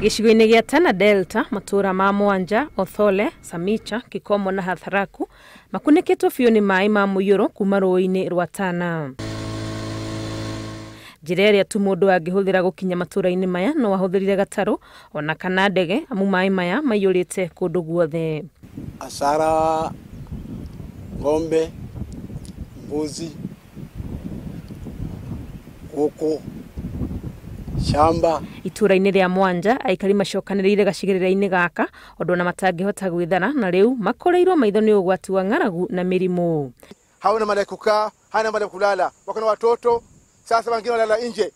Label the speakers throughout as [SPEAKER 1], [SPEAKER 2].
[SPEAKER 1] gicigo-inĩ gĩa tana delta matũũra ma mwanja othole samicha kikomo na hatharaku makunĩkĩtwo biũ nĩ maĩ ma mũiyũro kuma rũĩ-inĩ rwa tana njĩra ĩrĩa tu mũndũ angĩhũthĩra gũkinya matũũra-inĩ maya no ahũthĩrire gatarũ ona kana ndege amu maĩ maya maiyũrĩte kũndũ guothe
[SPEAKER 2] acara ng'ombe mbuzi gũkũ shamba
[SPEAKER 1] itura rä ya mwanja aikari macokanä gacigä rä ra-inä gaka ondå na hota gwĩthana na rĩu makoreirwo maitho nĩ ũgwati wa ng'aragu na mĩrimũ
[SPEAKER 2] hauna mahali ya kukaa hana mahali kulala wakona watoto sasa wengine walala nje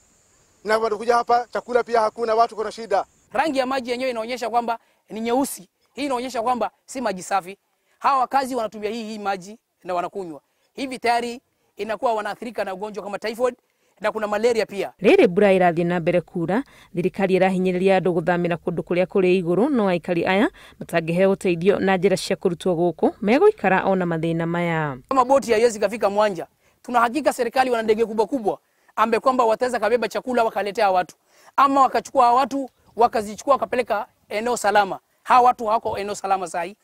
[SPEAKER 2] na wanakuja hapa chakula pia hakuna watu
[SPEAKER 3] kuna shida rangi ya maji yenyewe inaonyesha kwamba ni nyeusi hii inaonyesha kwamba si maji safi hawa wakazi wanatumia hii hii maji na wanakunywa hivi tayari inakuwa wanaathirika na ugonjwa kama typhoid na kuna malaria pia.
[SPEAKER 1] Riri mbura irathie na mbere kura, thirikari irahinyiriria andu guthamira kundu kuria kuri iguru, no aikari aya matangihe uteithio na njira cia kurutwo guku meguikara ona mathina maya.
[SPEAKER 3] Kama boti haiwezi kafika mwanja, tuna hakika serikali wana ndege kubwa kubwa ambe kwamba wataweza kabeba chakula wakaletea watu ama wakachukua watu wakazichukua wakapeleka eneo salama. Hawa watu hawako eneo salama sahi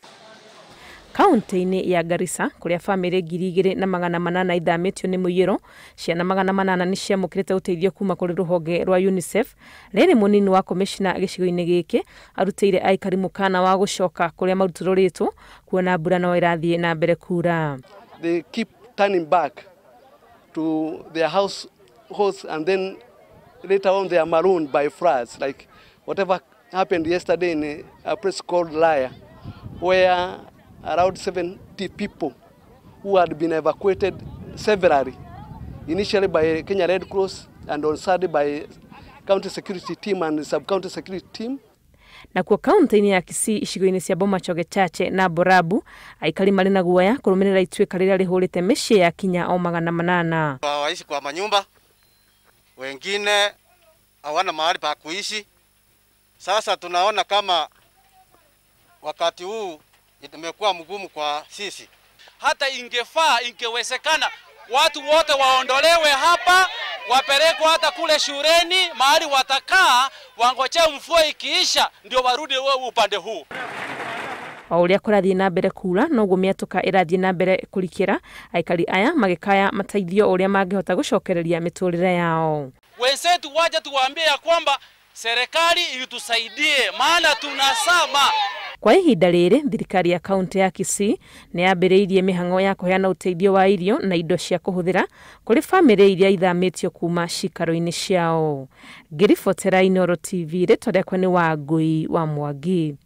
[SPEAKER 1] kaunti-inä ya garisa kuria famĩrĩ ngiri igĩrĩ na magana manana ithamĩtio nĩ mũiyũro ciana magana manana nĩ ciamũkĩrä te ũteithio kuma kũrĩ rũhonge rwa unicef rĩrĩ mũnini wa komĩcina gĩcigo-inĩ gĩkĩ arutĩire aikari mũkana wa gũcoka kũrĩa marutũrũrĩtwo kuona mbura no ĩrathiĩ na mbere kura
[SPEAKER 2] They keep turning back to their house, host and then later on they are marooned by floods like whatever happened yesterday in a place called Laya where around 70 people who had been evacuated severally, initially by Kenya Red Cross and on Saturday by county security team and sub-county
[SPEAKER 1] security team na nakuo kaunti-inä ya kisii icigo-inä cia bomachoge chache na borabu aikari marä na guoya kå rå mä rä ra ituä rä ya kinya o magana manana
[SPEAKER 2] waishi kwa manyumba wengine awana mahali pa kuishi sasa tunaona kama wakati huu imekuwa mgumu kwa sisi. Hata ingefaa ingewezekana watu wote waondolewe hapa, wapelekwe hata kule shuleni mahali watakaa, wangojee mvua ikiisha ndio warudi upande huu
[SPEAKER 1] o ũrĩa kũrathiĩ na mbere kura noguo mĩatũka ĩrathiĩ na mbere kũrikĩra aikari aya magĩkaya mateithio ũrĩa mangĩhota gucokereria miturire yao
[SPEAKER 2] wenzetu waje tuwaambie ya kwamba serikali itusaidie maana tunasama
[SPEAKER 1] kwa ihinda rĩrĩ thirikari ya kaunti ya Kisii nĩ yambĩrĩirie mĩhang'o ya kũheana ũteithio wa irio na indo cia kũhũthĩra kũrĩ bamĩrĩ iria ithamĩtio kuuma cikaro inĩ ciao. Ngĩribotera inoro TV rĩtwa rĩakwa nĩ Wangũi wa Mwangi.